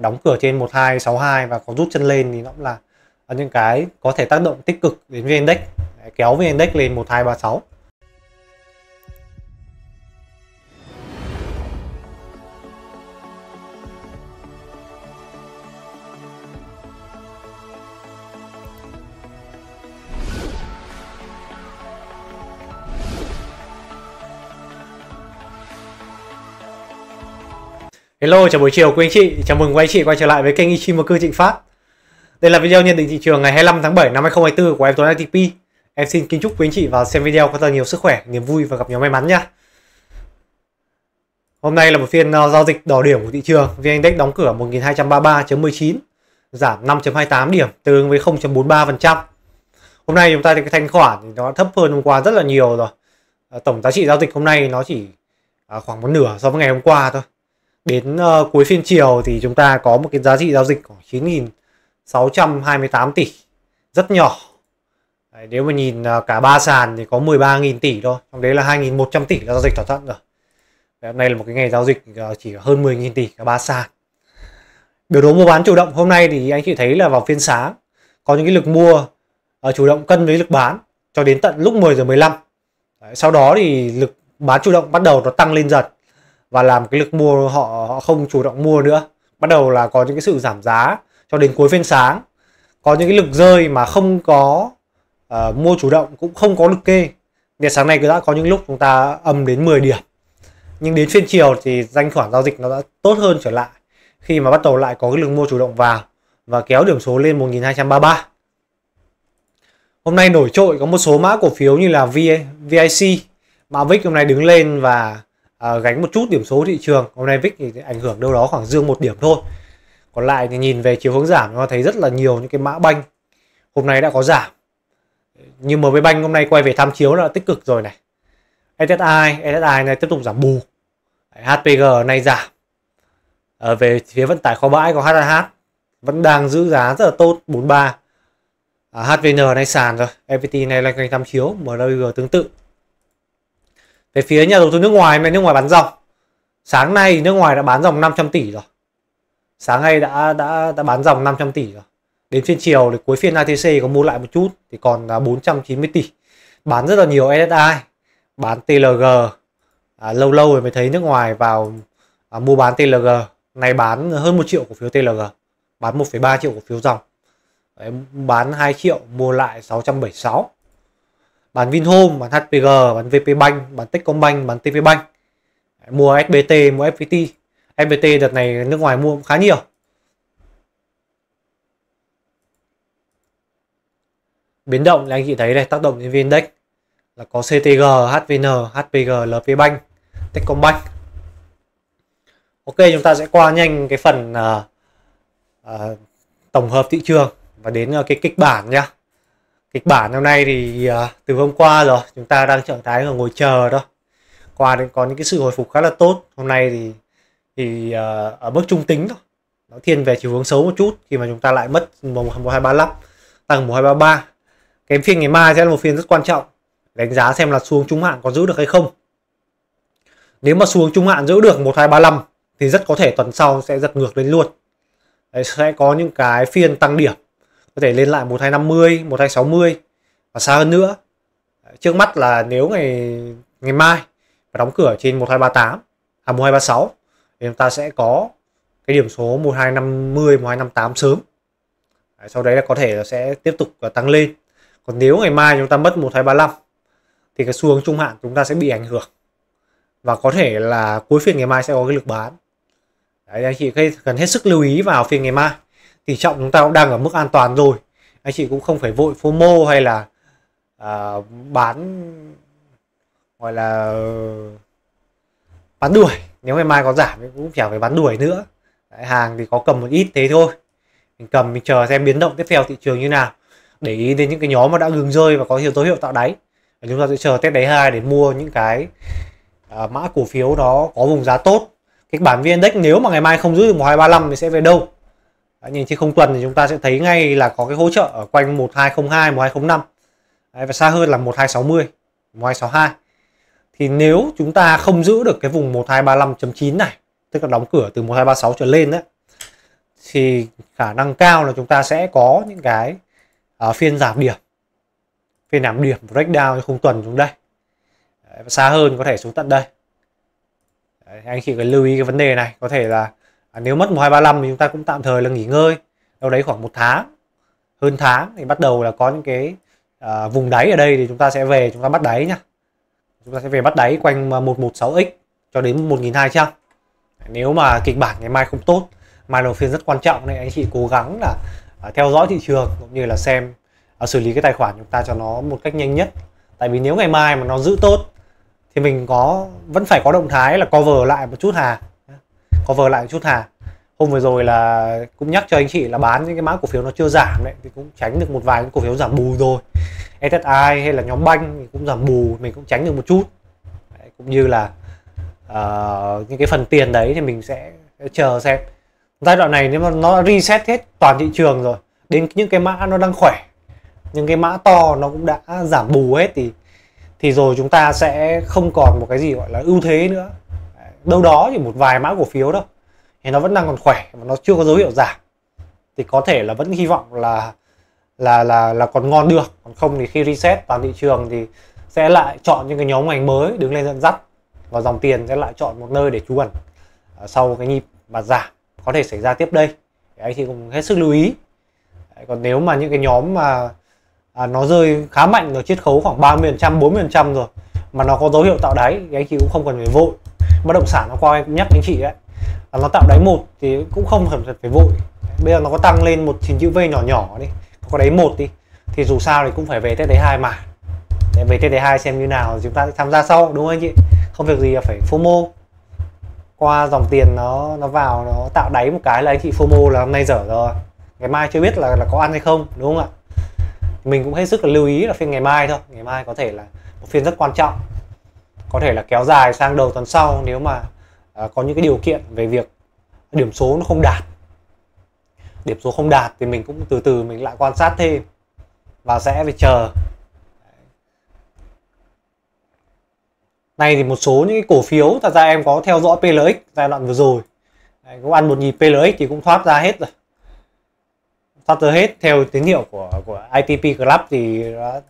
đóng cửa trên 1262 và có rút chân lên thì nó cũng là những cái có thể tác động tích cực đến VN Index kéo VN Index lên 1236 Hello, chào buổi chiều quý anh chị, chào mừng quý anh chị quay trở lại với kênh Ichimoku Trịnh Phát. Đây là video nhận định thị trường ngày 25 tháng 7 năm 2024 của em Tuấn ATP. Em xin kính chúc quý anh chị vào xem video có thật nhiều sức khỏe, niềm vui và gặp nhiều may mắn nhé. Hôm nay là một phiên ờ, giao dịch đỏ điểm của thị trường, VN Index đóng cửa 1233.19, giảm 5.28 điểm, tương ứng với 0.43%. Hôm nay chúng ta thấy cái thanh khoản thì nó thấp hơn hôm qua rất là nhiều rồi. Ờ, tổng giá trị giao dịch hôm nay nó chỉ ờ, khoảng một nửa so với ngày hôm qua thôi đến uh, cuối phiên chiều thì chúng ta có một cái giá trị giao dịch khoảng 9.628 tỷ rất nhỏ đấy, nếu mà nhìn uh, cả ba sàn thì có 13.000 tỷ thôi trong đấy là 2.100 tỷ là giao dịch thỏa thuận rồi đấy, hôm nay là một cái ngày giao dịch uh, chỉ hơn 10.000 tỷ cả ba sàn biểu đồ mua bán chủ động hôm nay thì anh chị thấy là vào phiên sáng có những cái lực mua uh, chủ động cân với lực bán cho đến tận lúc 10 giờ 15 đấy, sau đó thì lực bán chủ động bắt đầu nó tăng lên dần và làm cái lực mua họ, họ không chủ động mua nữa bắt đầu là có những cái sự giảm giá cho đến cuối phiên sáng có những cái lực rơi mà không có uh, mua chủ động cũng không có lực kê để sáng nay đã có những lúc chúng ta âm đến 10 điểm nhưng đến phiên chiều thì danh khoản giao dịch nó đã tốt hơn trở lại khi mà bắt đầu lại có cái lực mua chủ động vào và kéo điểm số lên 1233 hôm nay nổi trội có một số mã cổ phiếu như là VIC mã VIC hôm nay đứng lên và À, gánh một chút điểm số thị trường hôm nay VIX thì ảnh hưởng đâu đó khoảng dương một điểm thôi còn lại thì nhìn về chiều hướng giảm nó thấy rất là nhiều những cái mã banh hôm nay đã có giảm nhưng như với banh hôm nay quay về tham chiếu là tích cực rồi này SSI SSI này tiếp tục giảm bù HPG này giảm à, về phía vận tải kho bãi có HH vẫn đang giữ giá rất là tốt 43 à, HVN này sàn rồi FPT này là kênh tham chiếu MWG tương tự về phía nhà đầu tư nước ngoài mẹ nước ngoài bán dòng sáng nay nước ngoài đã bán dòng 500 tỷ rồi sáng nay đã đã đã bán dòng 500 tỷ rồi đến phiên chiều thì cuối phiên ATC có mua lại một chút thì còn là 490 tỷ bán rất là nhiều SSI bán TLG à, lâu lâu rồi mới thấy nước ngoài vào à, mua bán TLG này bán hơn một triệu cổ phiếu TLG bán 1,3 triệu cổ phiếu dòng Đấy, bán 2 triệu mua lại 676 bán Vinhome bán HPG bán VPBank bán Techcombank bán TPBank mua SBT mua FPT FPT đợt này nước ngoài mua khá nhiều biến động là anh chị thấy đây tác động đến VN Index là có CTG, HVN, HPG, LPBank, Techcombank. Ok, chúng ta sẽ qua nhanh cái phần uh, uh, tổng hợp thị trường và đến à, cái kịch bản nhé kịch bản hôm nay thì uh, từ hôm qua rồi chúng ta đang trạng thái là ngồi chờ đó qua đến có những cái sự hồi phục khá là tốt hôm nay thì thì uh, ở mức trung tính thôi nó thiên về chiều hướng xấu một chút khi mà chúng ta lại mất một một hai ba lắp tăng một hai ba ba cái phiên ngày mai sẽ là một phiên rất quan trọng đánh giá xem là xuống trung hạn có giữ được hay không nếu mà xuống trung hạn giữ được một hai ba năm thì rất có thể tuần sau sẽ giật ngược lên luôn Đấy, sẽ có những cái phiên tăng điểm có thể lên lại 1250 1260 và xa hơn nữa trước mắt là nếu ngày ngày mai và đóng cửa trên 1238 à 1236 thì chúng ta sẽ có cái điểm số 1250 1258 sớm đấy, sau đấy là có thể là sẽ tiếp tục à, tăng lên còn nếu ngày mai chúng ta mất 1235 thì cái xu hướng trung hạn chúng ta sẽ bị ảnh hưởng và có thể là cuối phiên ngày mai sẽ có cái lực bán đấy anh chị cần hết sức lưu ý vào phiên ngày mai tỷ trọng chúng ta cũng đang ở mức an toàn rồi anh chị cũng không phải vội phô mô hay là à, bán gọi là bán đuổi nếu ngày mai có giảm cũng chẳng phải bán đuổi nữa Đấy, hàng thì có cầm một ít thế thôi mình cầm mình chờ xem biến động tiếp theo thị trường như nào để ý đến những cái nhóm mà đã ngừng rơi và có nhiều dấu hiệu tạo đáy và chúng ta sẽ chờ test đáy hai để mua những cái à, mã cổ phiếu đó có vùng giá tốt cái bản vn index nếu mà ngày mai không giữ được một hai 1235 thì sẽ về đâu nhìn trên không tuần thì chúng ta sẽ thấy ngay là có cái hỗ trợ ở quanh 1202 1205 Đấy, và xa hơn là 1260 1262 thì nếu chúng ta không giữ được cái vùng 1235.9 này tức là đóng cửa từ 1236 trở lên đấy thì khả năng cao là chúng ta sẽ có những cái uh, phiên giảm điểm phiên giảm điểm breakdown khung tuần xuống đây đấy, xa hơn có thể xuống tận đây đấy, anh chị cần lưu ý cái vấn đề này có thể là à, nếu mất một hai ba năm thì chúng ta cũng tạm thời là nghỉ ngơi đâu đấy khoảng một tháng hơn tháng thì bắt đầu là có những cái à, vùng đáy ở đây thì chúng ta sẽ về chúng ta bắt đáy nhá chúng ta sẽ về bắt đáy quanh 116x à, cho đến 1200 nếu mà kịch bản ngày mai không tốt mai đầu phiên rất quan trọng nên anh chị cố gắng là à, theo dõi thị trường cũng như là xem à, xử lý cái tài khoản chúng ta cho nó một cách nhanh nhất tại vì nếu ngày mai mà nó giữ tốt thì mình có vẫn phải có động thái là cover lại một chút hàng cover lại một chút hà hôm vừa rồi là cũng nhắc cho anh chị là bán những cái mã cổ phiếu nó chưa giảm đấy thì cũng tránh được một vài những cổ phiếu giảm bù rồi SSI hay là nhóm banh thì cũng giảm bù mình cũng tránh được một chút đấy, cũng như là uh, những cái phần tiền đấy thì mình sẽ chờ xem giai đoạn này nếu mà nó reset hết toàn thị trường rồi đến những cái mã nó đang khỏe những cái mã to nó cũng đã giảm bù hết thì thì rồi chúng ta sẽ không còn một cái gì gọi là ưu thế nữa đâu đó chỉ một vài mã cổ phiếu thôi thì nó vẫn đang còn khỏe và nó chưa có dấu hiệu giảm thì có thể là vẫn hy vọng là là là là còn ngon được còn không thì khi reset toàn thị trường thì sẽ lại chọn những cái nhóm ngành mới đứng lên dẫn dắt và dòng tiền sẽ lại chọn một nơi để trú ẩn à, sau cái nhịp mà giảm có thể xảy ra tiếp đây thì anh chị cũng hết sức lưu ý còn nếu mà những cái nhóm mà à, nó rơi khá mạnh rồi chiết khấu khoảng 30 phần trăm 40 phần trăm rồi mà nó có dấu hiệu tạo đáy thì anh chị cũng không cần phải vội bất động sản nó qua nhắc anh chị đấy là nó tạo đáy một thì cũng không cần phải, vội bây giờ nó có tăng lên một hình chữ V nhỏ nhỏ đi có đáy một đi thì dù sao thì cũng phải về test đáy hai mà để về test đáy hai xem như nào chúng ta sẽ tham gia sau đúng không anh chị không việc gì là phải FOMO qua dòng tiền nó nó vào nó tạo đáy một cái là anh chị FOMO là hôm nay dở rồi ngày mai chưa biết là là có ăn hay không đúng không ạ mình cũng hết sức là lưu ý là phiên ngày mai thôi ngày mai có thể là một phiên rất quan trọng có thể là kéo dài sang đầu tuần sau nếu mà à, có những cái điều kiện về việc điểm số nó không đạt điểm số không đạt thì mình cũng từ từ mình lại quan sát thêm và sẽ phải chờ Này thì một số những cái cổ phiếu thật ra em có theo dõi PLX giai đoạn vừa rồi Đấy, cũng ăn một nhịp PLX thì cũng thoát ra hết rồi thoát ra hết theo tín hiệu của của ITP Club thì đã,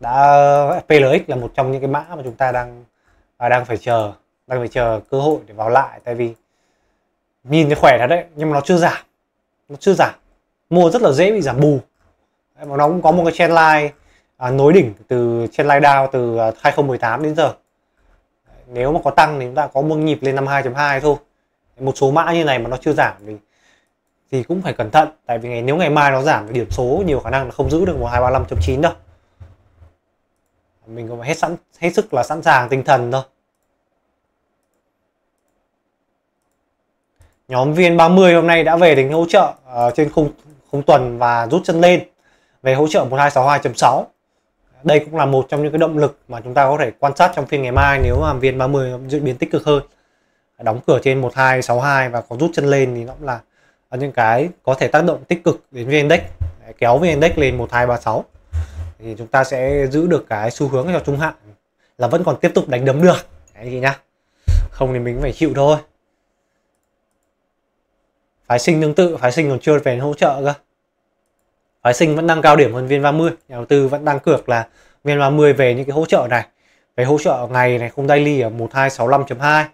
đã PLX là một trong những cái mã mà chúng ta đang à, đang phải chờ đang phải chờ cơ hội để vào lại tại vì nhìn thì khỏe thật đấy nhưng mà nó chưa giảm nó chưa giảm mua rất là dễ bị giảm bù đấy, mà nó cũng có một cái trend line à, nối đỉnh từ trend line down từ 2018 à, đến giờ đấy, nếu mà có tăng thì chúng ta có một nhịp lên 52.2 thôi một số mã như này mà nó chưa giảm thì thì cũng phải cẩn thận tại vì ngày nếu ngày mai nó giảm thì điểm số nhiều khả năng là không giữ được một hai ba đâu mình cũng hết sẵn hết sức là sẵn sàng tinh thần thôi nhóm viên 30 hôm nay đã về đến hỗ trợ uh, trên khung khung tuần và rút chân lên về hỗ trợ 1262.6 đây cũng là một trong những cái động lực mà chúng ta có thể quan sát trong phiên ngày mai nếu mà viên 30 diễn biến tích cực hơn đóng cửa trên 1262 và có rút chân lên thì nó cũng là những cái có thể tác động tích cực đến vn index kéo vn index lên 1236 thì chúng ta sẽ giữ được cái xu hướng cho trung hạn là vẫn còn tiếp tục đánh đấm được đấy chị nhá không thì mình phải chịu thôi phái sinh tương tự phái sinh còn chưa về hỗ trợ cơ phái sinh vẫn đang cao điểm hơn viên 30 nhà đầu tư vẫn đang cược là viên 30 về những cái hỗ trợ này về hỗ trợ ngày này không daily ở 1265.2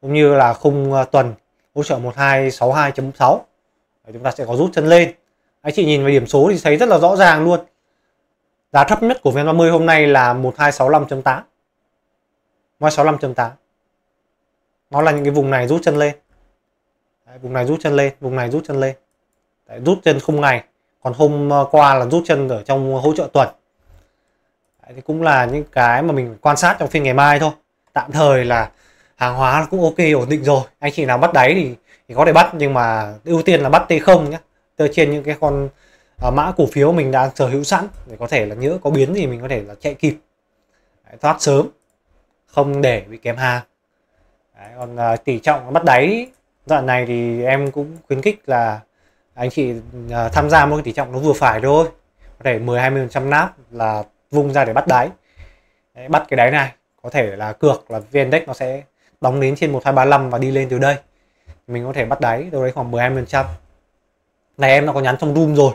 cũng như là khung ờ, tuần hỗ trợ 1262.6 chúng ta sẽ có rút chân lên anh chị nhìn vào điểm số thì thấy rất là rõ ràng luôn Giá thấp nhất của VN30 hôm nay là 1265.8. 1265.8. Nó là những cái vùng này rút chân lên. Đấy, vùng này rút chân lên, vùng này rút chân lên. Đấy, rút chân khung ngày. Còn hôm ờ, qua là rút chân ở trong hỗ trợ tuần. Đấy, thì cũng là những cái mà mình quan sát trong phiên ngày mai thôi. Tạm thời là hàng hóa cũng ok ổn định rồi. Anh chị nào bắt đáy thì, thì có thể bắt nhưng mà ưu tiên là bắt T0 nhé. Tơ trên những cái con à, mã cổ phiếu mình đang sở hữu sẵn để có thể là nhớ có biến thì mình có thể là chạy kịp Đấy, thoát sớm không để bị kém hàng còn à, tỷ trọng bắt đáy đoạn này thì em cũng khuyến khích là anh chị à, tham gia một cái tỷ trọng nó vừa phải thôi có thể 10 20 phần trăm nắp là vung ra để bắt đáy Đấy, bắt cái đáy này có thể là cược là vn nó sẽ đóng đến trên 1235 và đi lên từ đây mình có thể bắt đáy đâu đấy khoảng 10 20 phần trăm này em nó có nhắn trong room rồi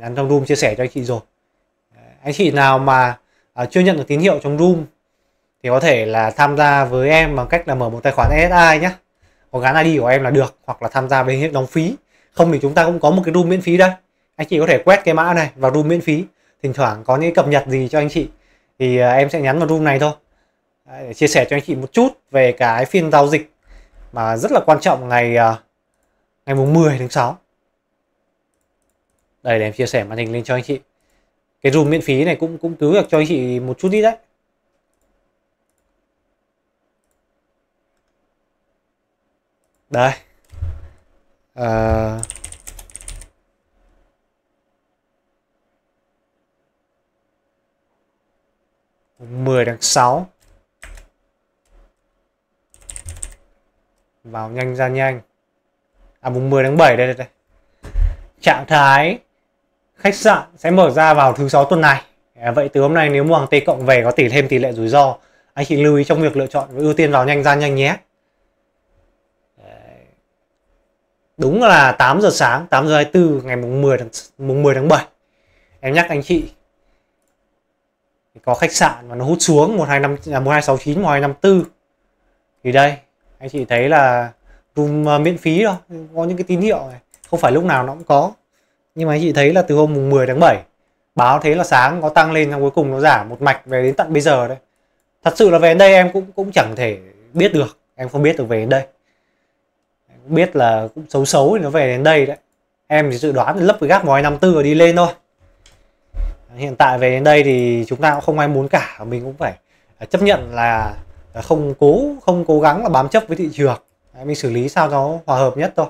nhắn trong room chia sẻ cho anh chị rồi anh chị nào mà à, chưa nhận được tín hiệu trong room thì có thể là tham gia với em bằng cách là mở một tài khoản SSI nhé có gắn ID của em là được hoặc là tham gia bên hệ đóng phí không thì chúng ta cũng có một cái room miễn phí đây anh chị có thể quét cái mã này vào room miễn phí thỉnh thoảng có những cập nhật gì cho anh chị thì à, em sẽ nhắn vào room này thôi để chia sẻ cho anh chị một chút về cái phiên giao dịch mà rất là quan trọng ngày à, ngày mùng 10 tháng 6 đây để em chia sẻ màn hình lên cho anh chị cái room miễn phí này cũng cũng cứu được cho anh chị một chút ít đấy đây à... mười tháng sáu vào nhanh ra nhanh à mùng 10 tháng 7 đây đây đây trạng thái khách sạn sẽ mở ra vào thứ sáu tuần này à, vậy từ hôm nay nếu mua hàng T cộng về có tỷ thêm tỷ lệ rủi ro anh chị lưu ý trong việc lựa chọn và ưu tiên vào nhanh ra nhanh nhé đúng là 8 giờ sáng 8 giờ 24 ngày mùng 10 tháng mùng 10 tháng 7 em nhắc anh chị có khách sạn mà nó hút xuống 125 1269 1254 thì đây anh chị thấy là room à, miễn phí đâu có những cái tín hiệu này không phải lúc nào nó cũng có nhưng mà anh chị thấy là từ hôm mùng 10 tháng 7 báo thế là sáng có tăng lên xong cuối cùng nó giảm một mạch về đến tận bây giờ đấy thật sự là về đến đây em cũng cũng chẳng thể biết được em không biết được về đến đây em biết là cũng xấu xấu thì nó về đến đây đấy em thì dự đoán lấp cái gác ngói năm tư đi lên thôi hiện tại về đến đây thì chúng ta cũng không ai muốn cả mình cũng phải à, chấp nhận là à, không cố không cố gắng là bám chấp với thị trường mình xử lý sao nó hòa hợp nhất thôi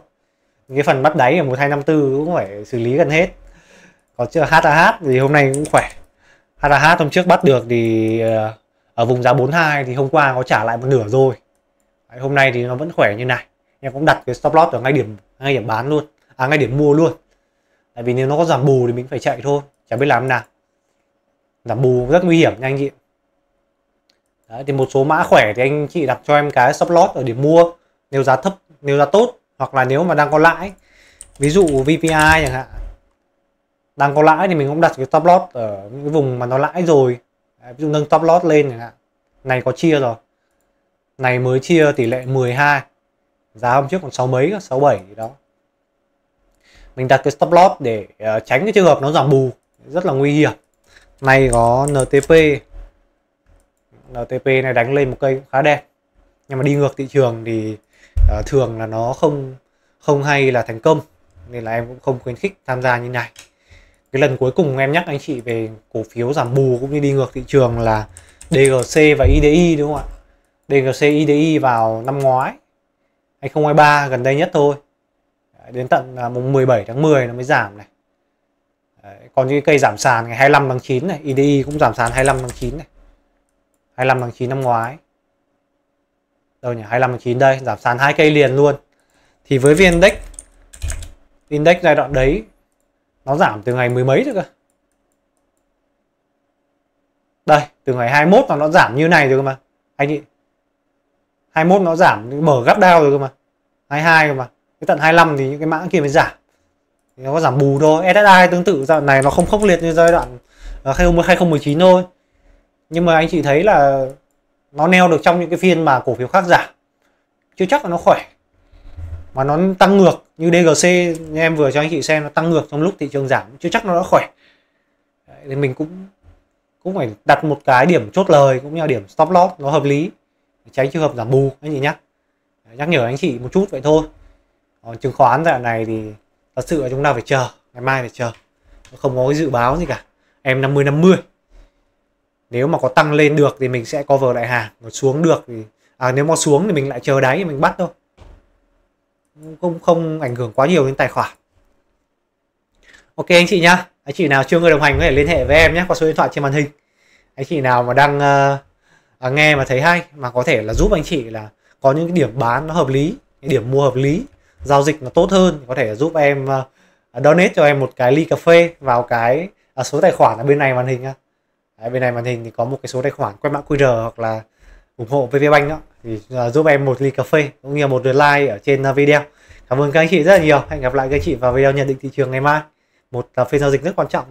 cái phần bắt đáy ở một hai năm tư cũng phải xử lý gần hết còn chưa HAH thì hôm nay cũng khỏe HAH hôm trước bắt được thì ờ, ở vùng giá 42 thì hôm qua có trả lại một nửa rồi Đấy, hôm nay thì nó vẫn khỏe như này em cũng đặt cái stop loss ở ngay điểm ngay điểm bán luôn à ngay điểm mua luôn tại vì nếu nó có giảm bù thì mình phải chạy thôi chả biết làm nào giảm bù rất nguy hiểm nha anh chị Đấy, thì một số mã khỏe thì anh chị đặt cho em cái stop loss ở điểm mua nếu giá thấp nếu giá tốt hoặc là nếu mà đang có lãi ví dụ VPI chẳng hạn đang có lãi thì mình cũng đặt cái top lot ở những cái vùng mà nó lãi rồi ví dụ nâng top lot lên chẳng hạn này có chia rồi này mới chia tỷ lệ 12 giá hôm trước còn sáu mấy sáu bảy gì đó mình đặt cái stop loss để uh, tránh cái trường hợp nó giảm bù rất là nguy hiểm này có NTP NTP này đánh lên một cây khá đẹp nhưng mà đi ngược thị trường thì uh, thường là nó không không hay là thành công nên là em cũng không khuyến khích tham gia như này cái lần cuối cùng em nhắc anh chị về cổ phiếu giảm bù cũng như đi ngược thị trường là DGC và IDI đúng không ạ DGC IDI vào năm ngoái 2023 gần đây nhất thôi đến tận à, mùng 17 tháng 10 nó mới giảm này còn những cây giảm sàn ngày 25 tháng 9 này IDI cũng giảm sàn 25 tháng 9 này 25 tháng 9 năm ngoái đâu nhỉ 25 9 đây giảm sàn hai cây liền luôn thì với vn index index giai đoạn đấy nó giảm từ ngày mười mấy rồi cơ đây từ ngày 21 mà nó giảm như này rồi cơ mà anh chị 21 nó giảm mở gấp đao rồi cơ mà 22 rồi mà cái tận 25 thì những cái mã kia mới giảm thì nó có giảm bù thôi SSI tương tự giai đoạn này nó không khốc liệt như giai đoạn 2019 ờ, thôi nhưng mà anh chị thấy là nó neo được trong những cái phiên mà cổ phiếu khác giảm chưa chắc là nó khỏe mà nó tăng ngược như DGC như em vừa cho anh chị xem nó tăng ngược trong lúc thị trường giảm chưa chắc nó đã khỏe Đấy, thì mình cũng cũng phải đặt một cái điểm chốt lời cũng như là điểm stop loss nó hợp lý để tránh trường hợp giảm bù anh chị nhé nhắc nhở anh chị một chút vậy thôi còn chứng khoán dạo này thì thật sự là chúng ta phải chờ ngày mai phải chờ không có cái dự báo gì cả em 50 50 nếu mà có tăng lên được thì mình sẽ cover lại hàng mà xuống được thì à, nếu mà xuống thì mình lại chờ đáy thì mình bắt thôi không không ảnh hưởng quá nhiều đến tài khoản ok anh chị nhá anh chị nào chưa người đồng hành có thể liên hệ với em nhé qua số điện thoại trên màn hình anh chị nào mà đang uh, nghe mà thấy hay mà có thể là giúp anh chị là có những cái điểm bán nó hợp lý những điểm mua hợp lý giao dịch nó tốt hơn có thể giúp em uh, donate cho em một cái ly cà phê vào cái uh, số tài khoản ở bên này màn hình uh. Đấy, bên này màn hình thì có một cái số tài khoản quét mã QR hoặc là ủng hộ VV VPBank đó thì uh, giúp em một ly cà phê cũng như một lượt like ở trên uh, video cảm ơn các anh chị rất là nhiều hẹn gặp lại các anh chị vào video nhận định thị trường ngày mai một uh, phiên giao dịch rất quan trọng